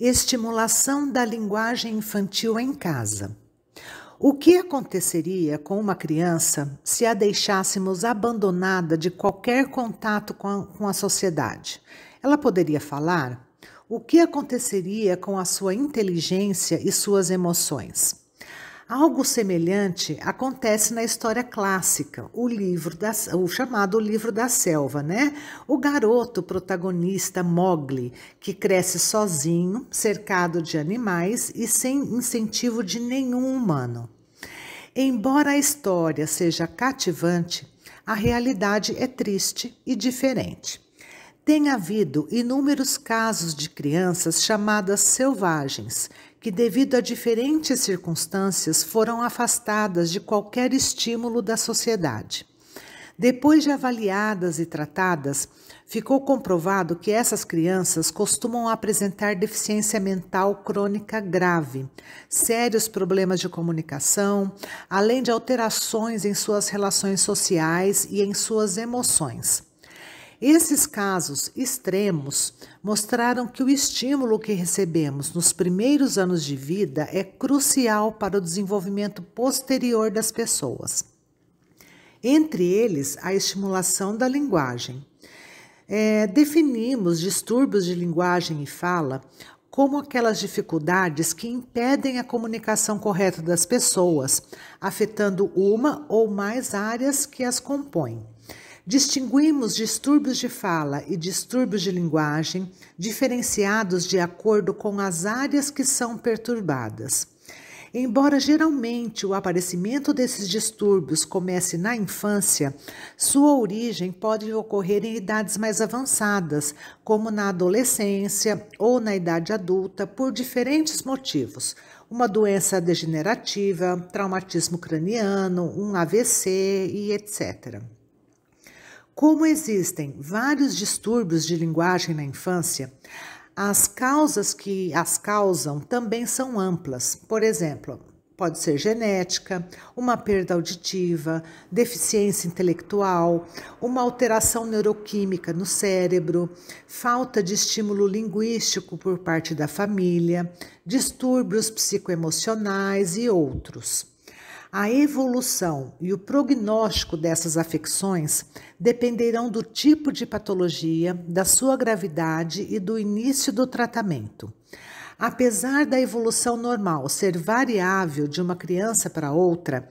estimulação da linguagem infantil em casa. O que aconteceria com uma criança se a deixássemos abandonada de qualquer contato com a, com a sociedade? Ela poderia falar? O que aconteceria com a sua inteligência e suas emoções? Algo semelhante acontece na história clássica, o, livro da, o chamado Livro da Selva, né? O garoto protagonista Mogli, que cresce sozinho, cercado de animais e sem incentivo de nenhum humano. Embora a história seja cativante, a realidade é triste e diferente. Tem havido inúmeros casos de crianças chamadas selvagens, que, devido a diferentes circunstâncias, foram afastadas de qualquer estímulo da sociedade. Depois de avaliadas e tratadas, ficou comprovado que essas crianças costumam apresentar deficiência mental crônica grave, sérios problemas de comunicação, além de alterações em suas relações sociais e em suas emoções. Esses casos extremos mostraram que o estímulo que recebemos nos primeiros anos de vida é crucial para o desenvolvimento posterior das pessoas. Entre eles, a estimulação da linguagem. É, definimos distúrbios de linguagem e fala como aquelas dificuldades que impedem a comunicação correta das pessoas, afetando uma ou mais áreas que as compõem. Distinguimos distúrbios de fala e distúrbios de linguagem, diferenciados de acordo com as áreas que são perturbadas. Embora geralmente o aparecimento desses distúrbios comece na infância, sua origem pode ocorrer em idades mais avançadas, como na adolescência ou na idade adulta, por diferentes motivos uma doença degenerativa, traumatismo craniano, um AVC e etc. Como existem vários distúrbios de linguagem na infância, as causas que as causam também são amplas. Por exemplo, pode ser genética, uma perda auditiva, deficiência intelectual, uma alteração neuroquímica no cérebro, falta de estímulo linguístico por parte da família, distúrbios psicoemocionais e outros. A evolução e o prognóstico dessas afecções dependerão do tipo de patologia, da sua gravidade e do início do tratamento. Apesar da evolução normal ser variável de uma criança para outra,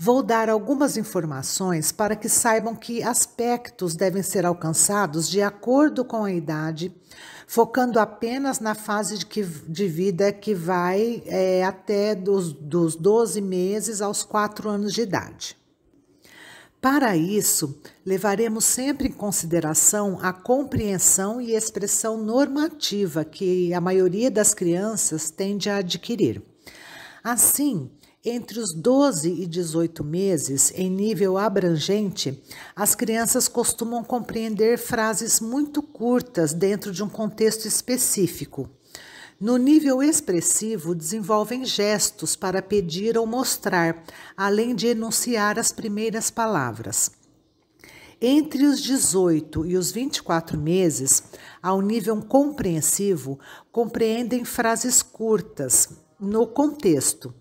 Vou dar algumas informações para que saibam que aspectos devem ser alcançados de acordo com a idade, focando apenas na fase de, que, de vida que vai é, até dos, dos 12 meses aos 4 anos de idade. Para isso, levaremos sempre em consideração a compreensão e expressão normativa que a maioria das crianças tende a adquirir. Assim, entre os 12 e 18 meses, em nível abrangente, as crianças costumam compreender frases muito curtas dentro de um contexto específico. No nível expressivo, desenvolvem gestos para pedir ou mostrar, além de enunciar as primeiras palavras. Entre os 18 e os 24 meses, ao nível compreensivo, compreendem frases curtas no contexto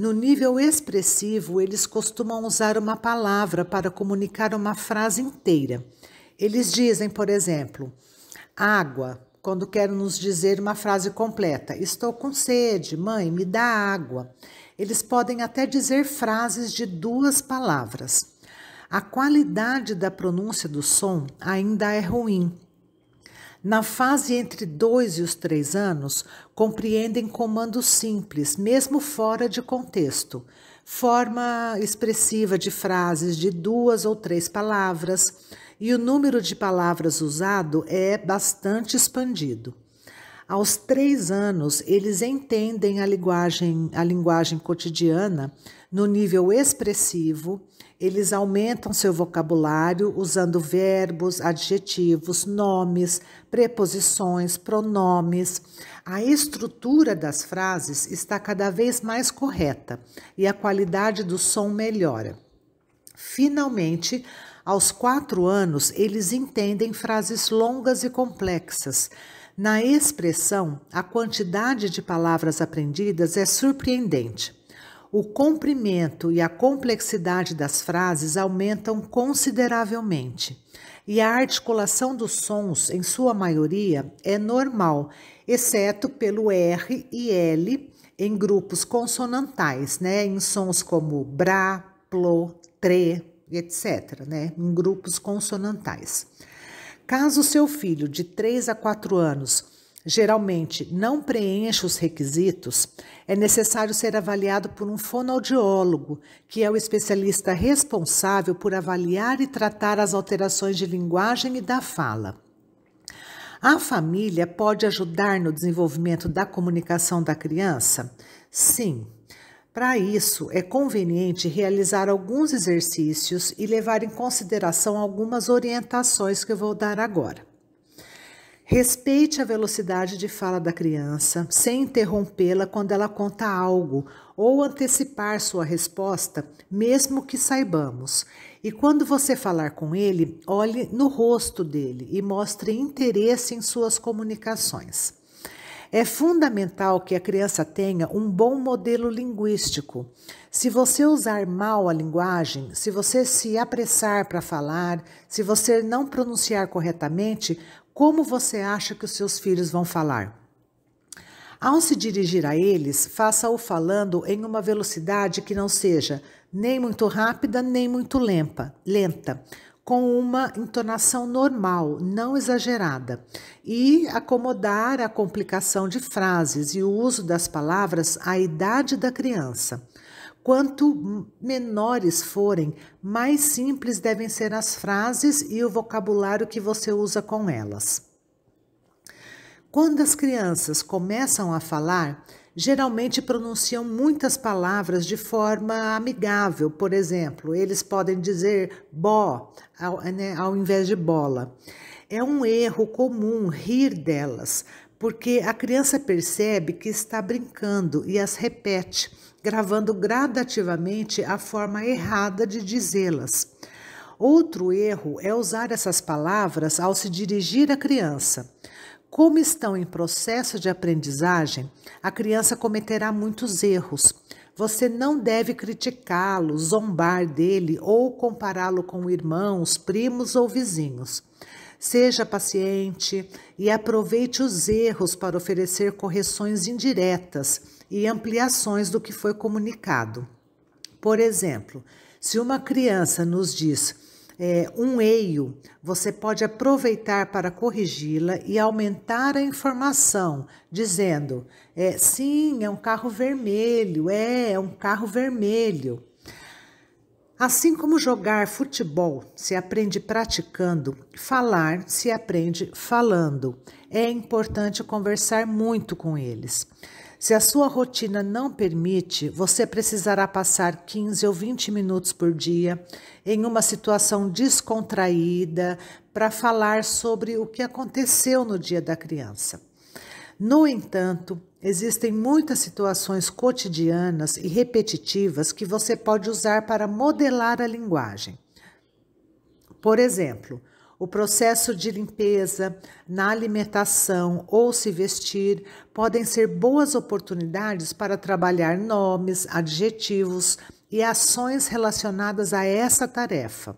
no nível expressivo, eles costumam usar uma palavra para comunicar uma frase inteira. Eles dizem, por exemplo, água, quando querem nos dizer uma frase completa. Estou com sede, mãe, me dá água. Eles podem até dizer frases de duas palavras. A qualidade da pronúncia do som ainda é ruim. Na fase entre 2 e os 3 anos, compreendem comandos simples, mesmo fora de contexto. Forma expressiva de frases de duas ou três palavras, e o número de palavras usado é bastante expandido. Aos três anos, eles entendem a linguagem, a linguagem cotidiana no nível expressivo, eles aumentam seu vocabulário usando verbos, adjetivos, nomes, preposições, pronomes. A estrutura das frases está cada vez mais correta e a qualidade do som melhora. Finalmente, aos quatro anos, eles entendem frases longas e complexas. Na expressão, a quantidade de palavras aprendidas é surpreendente. O comprimento e a complexidade das frases aumentam consideravelmente, e a articulação dos sons, em sua maioria, é normal, exceto pelo R e L em grupos consonantais, né, em sons como bra, plo, tre, etc., né, em grupos consonantais. Caso seu filho de 3 a 4 anos geralmente não preencha os requisitos, é necessário ser avaliado por um fonoaudiólogo, que é o especialista responsável por avaliar e tratar as alterações de linguagem e da fala. A família pode ajudar no desenvolvimento da comunicação da criança? Sim, para isso, é conveniente realizar alguns exercícios e levar em consideração algumas orientações que eu vou dar agora. Respeite a velocidade de fala da criança, sem interrompê-la quando ela conta algo ou antecipar sua resposta, mesmo que saibamos. E quando você falar com ele, olhe no rosto dele e mostre interesse em suas comunicações. É fundamental que a criança tenha um bom modelo linguístico. Se você usar mal a linguagem, se você se apressar para falar, se você não pronunciar corretamente, como você acha que os seus filhos vão falar? Ao se dirigir a eles, faça-o falando em uma velocidade que não seja nem muito rápida, nem muito lenta. lenta com uma entonação normal, não exagerada, e acomodar a complicação de frases e o uso das palavras à idade da criança. Quanto menores forem, mais simples devem ser as frases e o vocabulário que você usa com elas. Quando as crianças começam a falar, geralmente pronunciam muitas palavras de forma amigável. Por exemplo, eles podem dizer bó ao, né, ao invés de bola. É um erro comum rir delas, porque a criança percebe que está brincando e as repete, gravando gradativamente a forma errada de dizê-las. Outro erro é usar essas palavras ao se dirigir à criança. Como estão em processo de aprendizagem, a criança cometerá muitos erros. Você não deve criticá-lo, zombar dele ou compará-lo com irmãos, primos ou vizinhos. Seja paciente e aproveite os erros para oferecer correções indiretas e ampliações do que foi comunicado. Por exemplo, se uma criança nos diz é, um eio, você pode aproveitar para corrigi-la e aumentar a informação, dizendo: é, sim, é um carro vermelho, é, é um carro vermelho. Assim como jogar futebol se aprende praticando, falar se aprende falando. É importante conversar muito com eles. Se a sua rotina não permite, você precisará passar 15 ou 20 minutos por dia em uma situação descontraída para falar sobre o que aconteceu no dia da criança. No entanto, existem muitas situações cotidianas e repetitivas que você pode usar para modelar a linguagem. Por exemplo, o processo de limpeza, na alimentação ou se vestir podem ser boas oportunidades para trabalhar nomes, adjetivos e ações relacionadas a essa tarefa.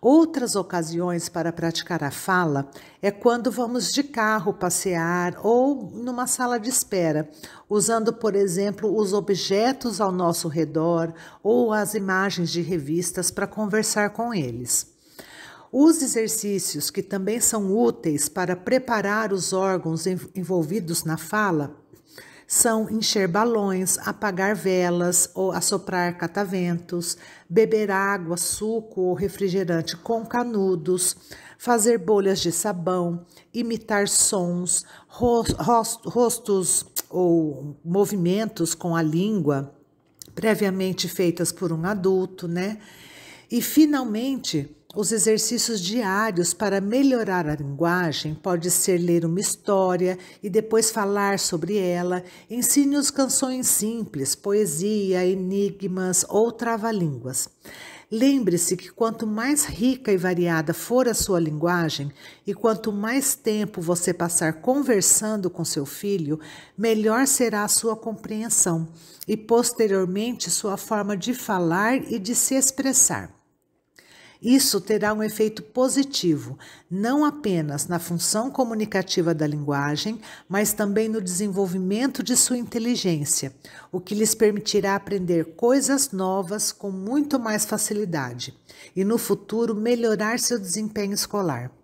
Outras ocasiões para praticar a fala é quando vamos de carro passear ou numa sala de espera, usando, por exemplo, os objetos ao nosso redor ou as imagens de revistas para conversar com eles. Os exercícios, que também são úteis para preparar os órgãos envolvidos na fala, são encher balões, apagar velas ou assoprar cataventos, beber água, suco ou refrigerante com canudos, fazer bolhas de sabão, imitar sons, rostos ou movimentos com a língua previamente feitas por um adulto, né? E finalmente, os exercícios diários para melhorar a linguagem pode ser ler uma história e depois falar sobre ela. Ensine-os canções simples, poesia, enigmas ou trava-línguas. Lembre-se que quanto mais rica e variada for a sua linguagem e quanto mais tempo você passar conversando com seu filho, melhor será a sua compreensão e, posteriormente, sua forma de falar e de se expressar. Isso terá um efeito positivo, não apenas na função comunicativa da linguagem, mas também no desenvolvimento de sua inteligência, o que lhes permitirá aprender coisas novas com muito mais facilidade e, no futuro, melhorar seu desempenho escolar.